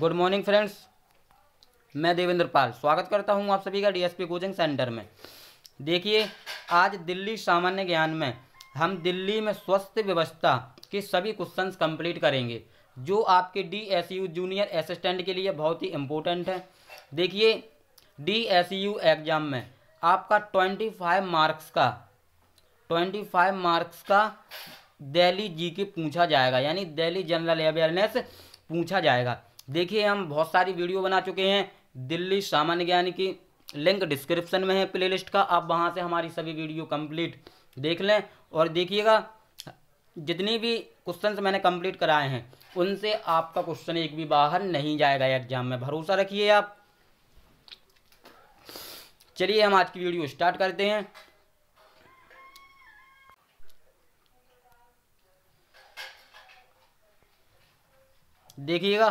good morning friends मैं देवेंद्र पाल स्वागत करता हूं आप सभी का डीएसपी कोचिंग सेंटर में देखिए आज दिल्ली सामान्य ज्ञान में हम दिल्ली में स्वस्थ व्यवस्था के सभी क्वेश्चंस कंप्लीट करेंगे जो आपके D S U junior assistant के लिए बहुत ही इम्पोर्टेंट है देखिए डी एस यू एग्ज़ाम में आपका ट्वेंटी फाइव मार्क्स का ट्वेंटी फाइव मार्क्स का दिल्ली जी के पूछा जाएगा यानी दिल्ली जनरल अवेयरनेस पूछा जाएगा देखिए हम बहुत सारी वीडियो बना चुके हैं दिल्ली सामान्य ज्ञान की लिंक डिस्क्रिप्शन में है प्लेलिस्ट का आप वहाँ से हमारी सभी वीडियो कंप्लीट देख लें और देखिएगा जितनी भी क्वेश्चन मैंने कंप्लीट कराए हैं उनसे आपका क्वेश्चन एक भी बाहर नहीं जाएगा एग्जाम में भरोसा रखिए आप चलिए हम आज की वीडियो स्टार्ट करते हैं देखिएगा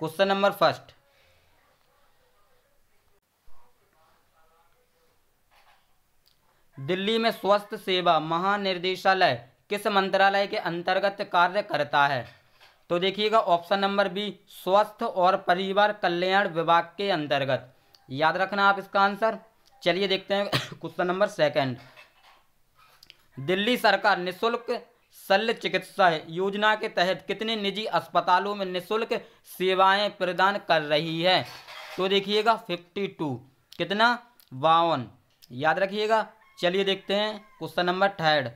क्वेश्चन नंबर फर्स्ट दिल्ली में स्वास्थ्य सेवा महानिर्देशालय किस मंत्रालय के अंतर्गत कार्य करता है तो देखिएगा ऑप्शन नंबर बी स्वास्थ्य और परिवार कल्याण विभाग के अंतर्गत याद रखना आप इसका आंसर चलिए देखते हैं क्वेश्चन नंबर सेकंड दिल्ली सरकार निशुल्क शल्य चिकित्सा योजना के तहत कितने निजी अस्पतालों में निःशुल्क सेवाएं प्रदान कर रही है तो देखिएगा फिफ्टी टू कितना बावन याद रखिएगा चलिए देखते हैं क्वेश्चन नंबर थर्ड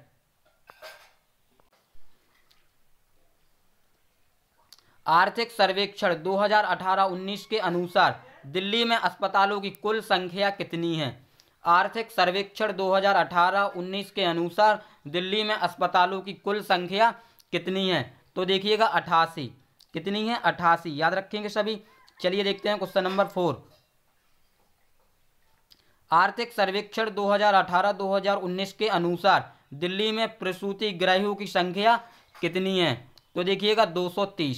आर्थिक सर्वेक्षण 2018-19 के अनुसार दिल्ली में अस्पतालों की कुल संख्या कितनी है आर्थिक सर्वेक्षण 2018-19 के अनुसार दिल्ली में अस्पतालों की कुल संख्या कितनी है तो देखिएगा अठासी कितनी है अठासी याद रखेंगे सभी चलिए देखते हैं क्वेश्चन नंबर फोर आर्थिक सर्वेक्षण 2018-2019 के अनुसार दिल्ली में प्रसूति ग्रहियों की संख्या कितनी है तो देखिएगा 230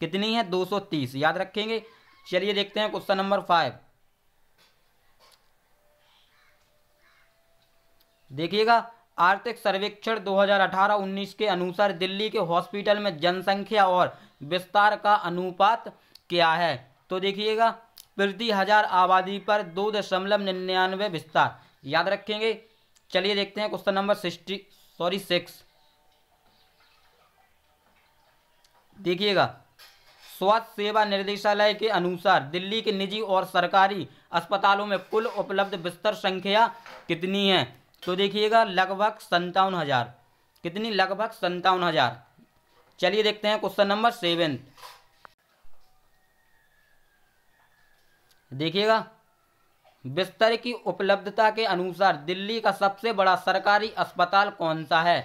कितनी है 230 याद रखेंगे चलिए देखते हैं क्वेश्चन नंबर फाइव देखिएगा आर्थिक सर्वेक्षण 2018-19 के अनुसार दिल्ली के हॉस्पिटल में जनसंख्या और विस्तार का अनुपात क्या है तो देखिएगा प्रति हजार आबादी पर दो दशमलव निन्यानवे विस्तार याद रखेंगे चलिए देखते हैं question number sixty sorry six देखिएगा स्वास्थ्य सेवा निर्देशालय के अनुसार दिल्ली के निजी और सरकारी अस्पतालों में कुल उपलब्ध बिस्तर संख्या कितनी है तो देखिएगा लगभग संतावन हज़ार कितनी लगभग संतावन हज़ार चलिए देखते हैं क्वेश्चन नंबर सेवन देखिएगा बिस्तर की उपलब्धता के अनुसार दिल्ली का सबसे बड़ा सरकारी अस्पताल कौन सा है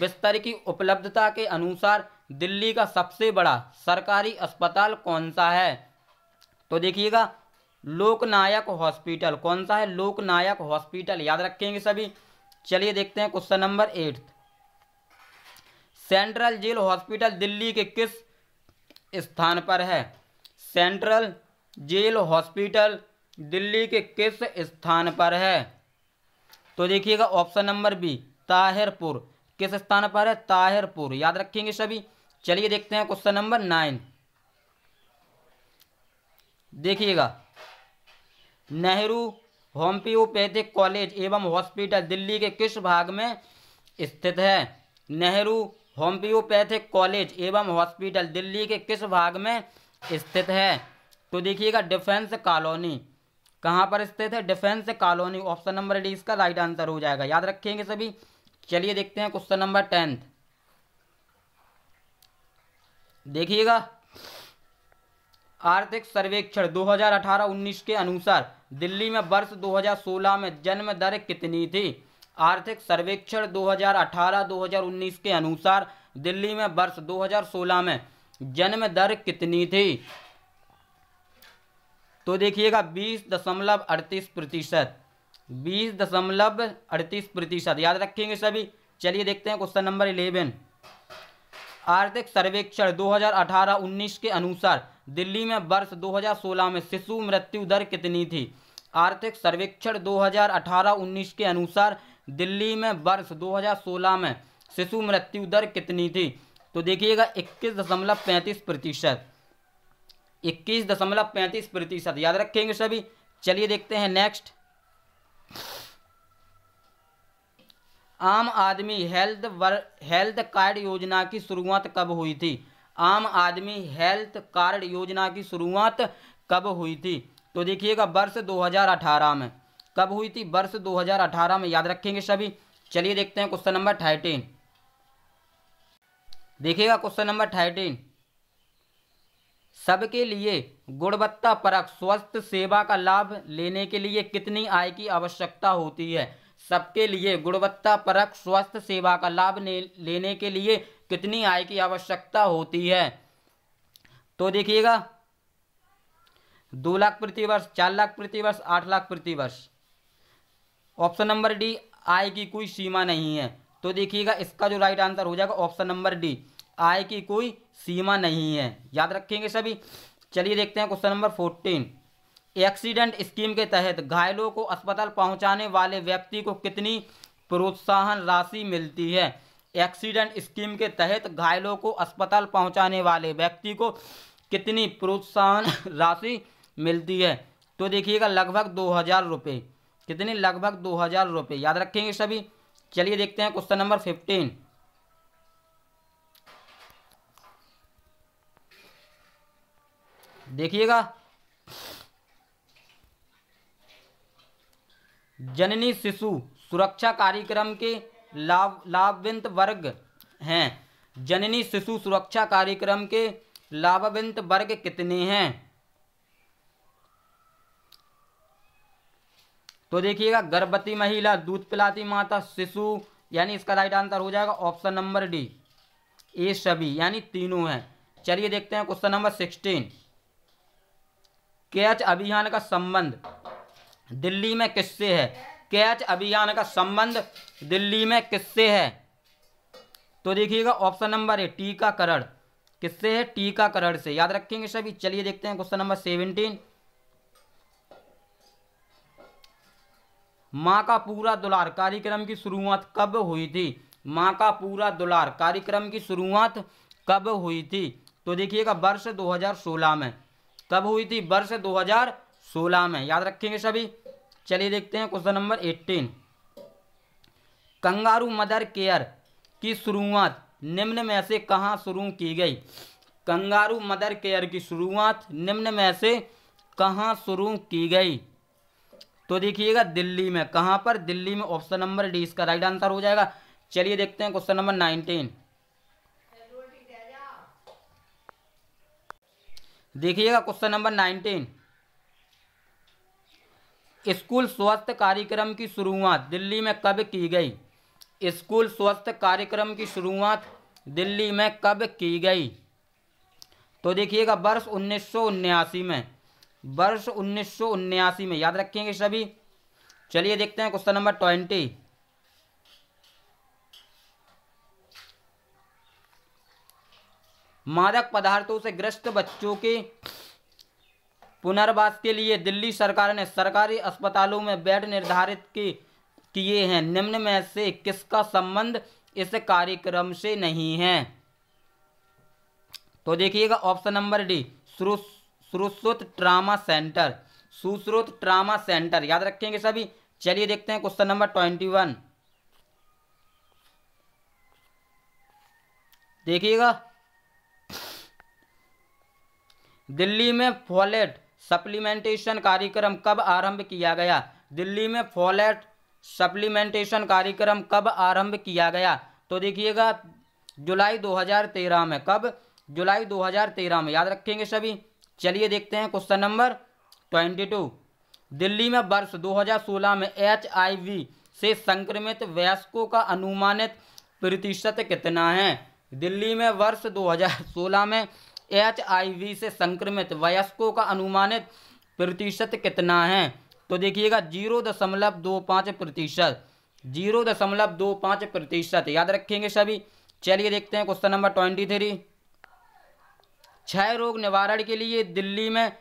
बिस्तर की उपलब्धता के अनुसार दिल्ली का सबसे बड़ा सरकारी अस्पताल कौन सा है तो देखिएगा लोकनायक हॉस्पिटल कौन सा है लोकनायक हॉस्पिटल याद रखेंगे सभी चलिए देखते हैं question number eight central jail hospital Delhi के किस स्थान पर है सेंट्रल जेल हॉस्पिटल दिल्ली के किस स्थान पर है तो देखिएगा ऑप्शन नंबर बी ताहिरपुर किस स्थान पर है ताहिरपुर याद रखेंगे सभी चलिए देखते हैं क्वेश्चन नंबर नाइन देखिएगा नेहरू होम्योपैथिक कॉलेज एवं हॉस्पिटल दिल्ली के किस भाग में स्थित है नेहरू होम्योपैथिक कॉलेज एवं हॉस्पिटल दिल्ली के किस भाग में स्थित है तो देखिएगा डिफेंस कॉलोनी कहाँ पर स्थित है defence colony option number D इसका राइट आंसर हो जाएगा याद रखेंगे सभी चलिए देखते हैं क्वेश्चन नंबर टेंथ देखिएगा आर्थिक सर्वेक्षण 2018-19 के अनुसार दिल्ली में वर्ष 2016 में जन्म दर कितनी थी आर्थिक सर्वेक्षण 2018-2019 के अनुसार दिल्ली में वर्ष 2016 में जन्म दर कितनी थी तो देखिएगा बीस दशमलव अड़तीस प्रतिशत बीस दशमलव अड़तीस प्रतिशत याद रखेंगे सभी चलिए देखते हैं क्वेश्चन नंबर इलेवन आर्थिक सर्वेक्षण 2018-19 के अनुसार दिल्ली में वर्ष 2016 में शिशु मृत्यु दर कितनी थी आर्थिक सर्वेक्षण 2018-19 के अनुसार दिल्ली में वर्ष 2016 में शिशु मृत्यु दर कितनी थी तो देखिएगा इक्कीस दशमलव पैंतीस प्रतिशत इक्कीस दशमलव पैंतीस प्रतिशत याद रखेंगे सभी चलिए देखते हैं नेक्स्ट आम आदमी हेल्थ वर हेल्थ कार्ड योजना की शुरुआत कब हुई थी आम आदमी हेल्थ कार्ड योजना की शुरुआत कब हुई थी तो देखिएगा वर्ष 2018 में कब हुई थी वर्ष 2018 में याद रखेंगे सभी चलिए देखते हैं क्वेश्चन नंबर थर्टीन देखिएगा क्वेश्चन नंबर थर्टीन सबके लिए गुणवत्ता परक स्वस्थ सेवा का लाभ लेने के लिए कितनी आय की आवश्यकता होती है सबके लिए गुणवत्ता परक स्वास्थ्य सेवा का लाभ लेने के लिए कितनी आय की आवश्यकता होती है तो देखिएगा दो लाख प्रतिवर्ष चार लाख प्रतिवर्ष वर्ष आठ लाख प्रति वर्ष ऑप्शन नंबर डी आय की कोई सीमा नहीं है तो देखिएगा इसका जो राइट आंसर हो जाएगा ऑप्शन नंबर डी आय की कोई सीमा नहीं है याद रखेंगे सभी चलिए देखते हैं question number fourteen accident scheme के तहत घायलों को अस्पताल पहुंचाने वाले व्यक्ति को कितनी प्रोत्साहन राशि मिलती है एक्सीडेंट स्कीम के तहत घायलों को अस्पताल पहुंचाने वाले व्यक्ति को कितनी प्रोत्साहन राशि मिलती है तो देखिएगा लगभग दो हज़ार रुपये कितनी लगभग दो हज़ार रुपये याद रखेंगे सभी चलिए देखते हैं क्वेश्चन नंबर फिफ्टीन देखिएगा जननी शिशु सुरक्षा कार्यक्रम के लाभ लाभविंत वर्ग हैं जननी शिशु सुरक्षा कार्यक्रम के लाभविंत वर्ग कितने हैं तो देखिएगा गर्भवती महिला दूध पिलाती माता शिशु यानी इसका राइट आंसर हो जाएगा ऑप्शन नंबर डी ए सभी यानी तीनों हैं चलिए देखते हैं क्वेश्चन नंबर सिक्सटीन कैच अभियान का संबंध दिल्ली में किससे है कैच अभियान का संबंध दिल्ली में किससे है तो देखिएगा ऑप्शन नंबर ए टीकाकरण किससे है टीकाकरण से याद रखेंगे सभी चलिए देखते हैं क्वेश्चन नंबर सेवनटीन माँ का पूरा दुलार कार्यक्रम की शुरुआत कब हुई थी माँ का पूरा दुलार कार्यक्रम की शुरुआत कब हुई थी तो देखिएगा वर्ष 2016 में कब हुई थी वर्ष सोलह में याद रखेंगे सभी चलिए देखते हैं question number eighteen kangaroo mother care की शुरुआत निम्न में से कहाँ शुरू की गई कंगारू मदर केयर की शुरुआत निम्न में से कहाँ शुरू की गई तो देखिएगा दिल्ली में कहाँ पर दिल्ली में ऑप्शन नंबर डी इसका राइट आंसर हो जाएगा चलिए देखते हैं क्वेश्चन नंबर नाइनटीन देखिएगा क्वेश्चन नंबर नाइनटीन स्कूल स्वास्थ्य कार्यक्रम की शुरुआत दिल्ली में कब की गई स्कूल स्वास्थ्य कार्यक्रम की शुरुआत दिल्ली में कब की गई तो देखिएगा वर्ष उन्नीस में वर्ष उन्नीस में याद रखेंगे सभी चलिए देखते हैं क्वेश्चन नंबर ट्वेंटी मादक पदार्थों से ग्रस्त बच्चों के पुनर्वास के लिए दिल्ली सरकार ने सरकारी अस्पतालों में बेड निर्धारित किए हैं निम्न में से किसका संबंध इस कार्यक्रम से नहीं है तो देखिएगा ऑप्शन नंबर डी सुरुश्रुत trauma centre Sushruta trauma centre याद रखेंगे सभी चलिए देखते हैं क्वेश्चन नंबर ट्वेंटी वन देखिएगा दिल्ली में फॉलेट सप्लीमेंटेशन कार्यक्रम कब आरंभ किया गया दिल्ली में फॉलेट सप्लीमेंटेशन कार्यक्रम कब आरंभ किया गया तो देखिएगा जुलाई 2013 में कब जुलाई 2013 में याद रखेंगे सभी चलिए देखते हैं क्वेश्चन नंबर 22 दिल्ली में वर्ष 2016 में एच से संक्रमित वयस्कों का अनुमानित प्रतिशत कितना है दिल्ली में वर्ष 2016 में एचआईवी से संक्रमित वयस्कों का अनुमानित प्रतिशत कितना है तो देखिएगा जीरो दशमलव दो पाँच प्रतिशत जीरो दशमलव दो पाँच प्रतिशत याद रखेंगे सभी चलिए देखते हैं क्वेश्चन नंबर ट्वेंटी थ्री क्षय रोग निवारण के लिए दिल्ली में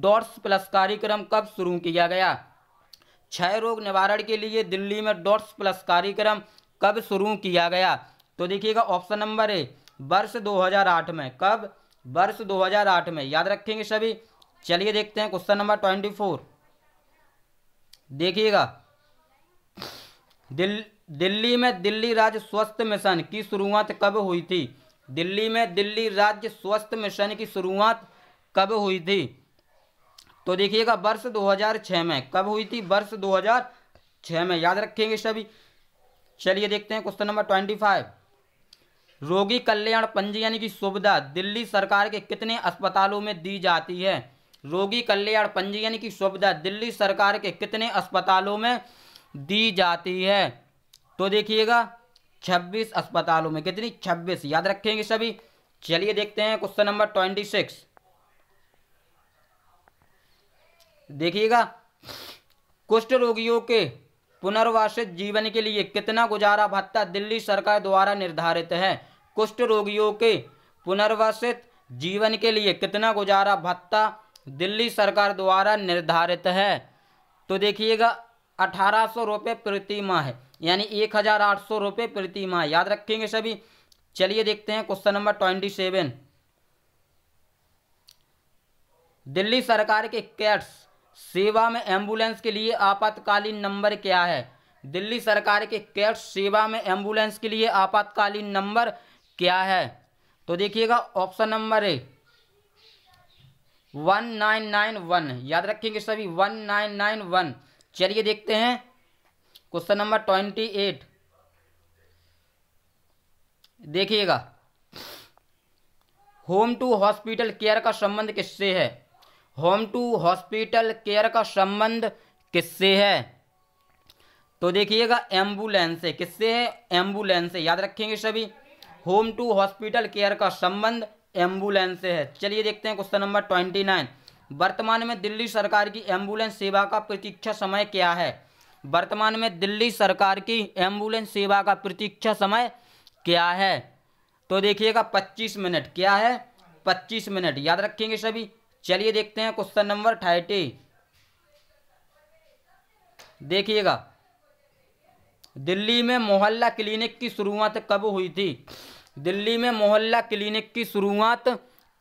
डॉट्स प्लस कार्यक्रम कब शुरू किया गया क्षय रोग निवारण के लिए दिल्ली में डॉट्स प्लस कार्यक्रम कब शुरू किया गया तो देखिएगा ऑप्शन नंबर ए वर्ष 2008 में कब वर्ष 2008 में याद रखेंगे सभी चलिए देखते हैं क्वेश्चन नंबर ट्वेंटी फोर देखिएगा दिल दिल्ली में दिल्ली राज्य स्वस्थ मिशन की शुरुआत कब हुई थी दिल्ली में दिल्ली राज्य स्वस्थ मिशन की शुरुआत कब हुई थी तो देखिएगा वर्ष 2006 में कब हुई थी वर्ष 2006 में याद रखेंगे सभी चलिए देखते हैं क्वेश्चन नंबर ट्वेंटी फाइव रोगी कल्याण पंजीयन की सुविधा दिल्ली सरकार के कितने अस्पतालों में दी जाती है रोगी कल्याण पंजीयन की सुविधा दिल्ली सरकार के कितने अस्पतालों में दी जाती है तो देखिएगा 26 अस्पतालों में कितनी 26 याद रखेंगे सभी चलिए देखते हैं क्वेश्चन नंबर 26 देखिएगा कुष्ठ रोगियों के पुनर्वासित जीवन के लिए कितना गुजारा भत्ता दिल्ली सरकार द्वारा निर्धारित है कुष्ठ रोगियों के पुनर्वसित जीवन के लिए कितना गुजारा भत्ता दिल्ली सरकार द्वारा निर्धारित है तो देखिएगा अठारह सौ रुपये प्रति माह है यानी एक हज़ार आठ सौ रुपये प्रति माह याद रखेंगे सभी चलिए देखते हैं question number twenty seven Delhi सरकार के कैट्स सेवा में एम्बुलेंस के लिए आपातकालीन नंबर क्या है दिल्ली सरकार के कैट्स सेवा में एम्बुलेंस के लिए आपातकालीन नंबर क्या है तो देखिएगा option number A one nine nine one याद रखेंगे सभी वन नाइन नाइन वन चलिए देखते हैं क्वेश्चन नंबर ट्वेंटी एट देखिएगा होम टू हॉस्पिटल केयर का संबंध किससे है होम टू हॉस्पिटल केयर का संबंध किससे है तो देखिएगा एम्बुलेंस से किससे है एम्बुलेंस से याद रखेंगे सभी होम टू हॉस्पिटल केयर का संबंध एम्बुलेंस से है चलिए देखते हैं क्वेश्चन नंबर ट्वेंटी नाइन वर्तमान में दिल्ली सरकार की एम्बुलेंस सेवा का प्रतीक्षा समय क्या है वर्तमान में दिल्ली सरकार की एम्बुलेंस सेवा का प्रतीक्षा समय क्या है तो देखिएगा पच्चीस मिनट क्या है पच्चीस मिनट याद रखेंगे सभी चलिए देखते हैं क्वेश्चन नंबर थर्टी देखिएगा दिल्ली में मोहल्ला क्लिनिक की शुरुआत कब हुई थी दिल्ली में मोहल्ला क्लिनिक की शुरुआत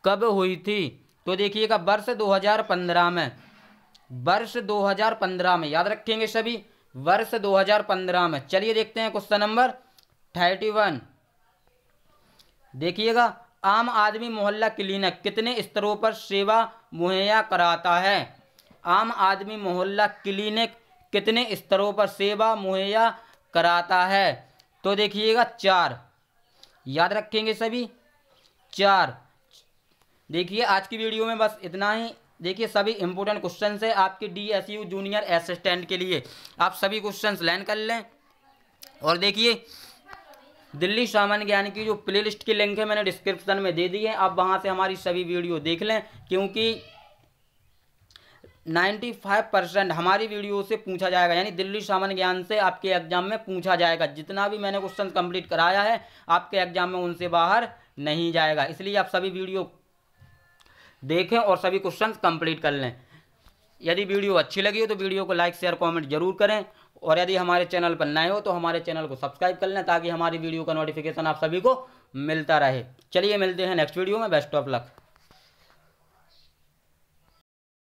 कब हुई थी तो देखिएगा वर्ष 2015 में वर्ष 2015 में याद रखेंगे सभी वर्ष 2015 में चलिए देखते हैं क्वेश्चन नंबर 31 देखिएगा आम आदमी मोहल्ला क्लिनिक कितने स्तरों पर सेवा मुहैया कराता है आम आदमी मोहल्ला क्लिनिक कितने स्तरों पर सेवा मुहैया कराता है तो देखिएगा चार याद रखेंगे सभी चार देखिए आज की वीडियो में बस इतना ही देखिए सभी इंपॉर्टेंट क्वेश्चन है आपके D S U junior assistant के लिए आप सभी क्वेश्चन लर्न कर लें और देखिए दिल्ली सामान्य ज्ञान की जो प्लेलिस्ट की लिंक है मैंने डिस्क्रिप्शन में दे दी है आप वहाँ से हमारी सभी वीडियो देख लें क्योंकि 95 परसेंट हमारी वीडियो से पूछा जाएगा यानी दिल्ली सामान्य ज्ञान से आपके एग्जाम में पूछा जाएगा जितना भी मैंने क्वेश्चन कंप्लीट कराया है आपके एग्जाम में उनसे बाहर नहीं जाएगा इसलिए आप सभी वीडियो देखें और सभी क्वेश्चन कंप्लीट कर लें यदि वीडियो अच्छी लगी हो तो वीडियो को लाइक शेयर कॉमेंट जरूर करें और यदि हमारे चैनल पर नए हो तो हमारे चैनल को सब्सक्राइब कर लें ताकि हमारी वीडियो का नोटिफिकेशन आप सभी को मिलता रहे चलिए मिलते हैं नेक्स्ट वीडियो में बेस्ट ऑफ लक